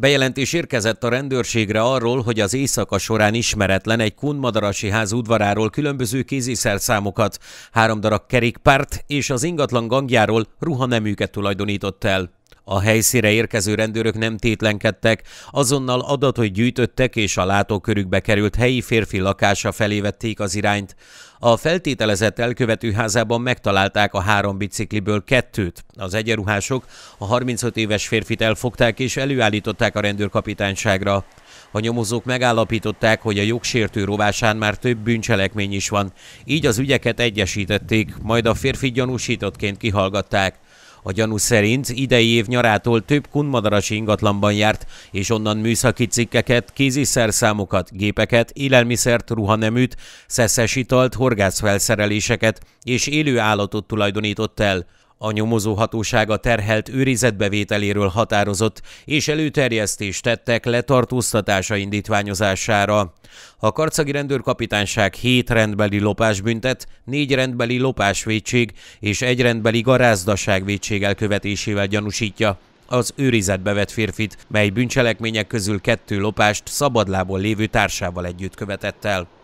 Bejelentés érkezett a rendőrségre arról, hogy az éjszaka során ismeretlen egy Kunmadarasi ház udvaráról különböző kéziszerszámokat, három darab kerékpárt és az ingatlan gangjáról ruhaneműket tulajdonított el. A helyszíre érkező rendőrök nem tétlenkedtek, azonnal adatot gyűjtöttek és a látókörükbe került helyi férfi lakása felé vették az irányt. A feltételezett elkövető házában megtalálták a három bicikliből kettőt. Az egyeruhások a 35 éves férfit elfogták és előállították a rendőrkapitányságra. A nyomozók megállapították, hogy a jogsértő rovásán már több bűncselekmény is van, így az ügyeket egyesítették, majd a férfi gyanúsítottként kihallgatták. A gyanú szerint idei év nyarától több kunmadarasi ingatlanban járt, és onnan műszaki cikkeket, kéziszerszámokat, gépeket, élelmiszert, ruhaneműt, szeszes italt, horgászfelszereléseket és élő állatot tulajdonított el. A nyomozó a terhelt őrizetbevételéről határozott, és előterjesztést tettek letartóztatása indítványozására. A karcagi rendőrkapitányság hét rendbeli lopásbüntet, négy rendbeli lopásvédség és egy rendbeli garázdaságvédség elkövetésével gyanúsítja az őrizetbe vett férfit, mely bűncselekmények közül kettő lopást szabadlából lévő társával együtt követett el.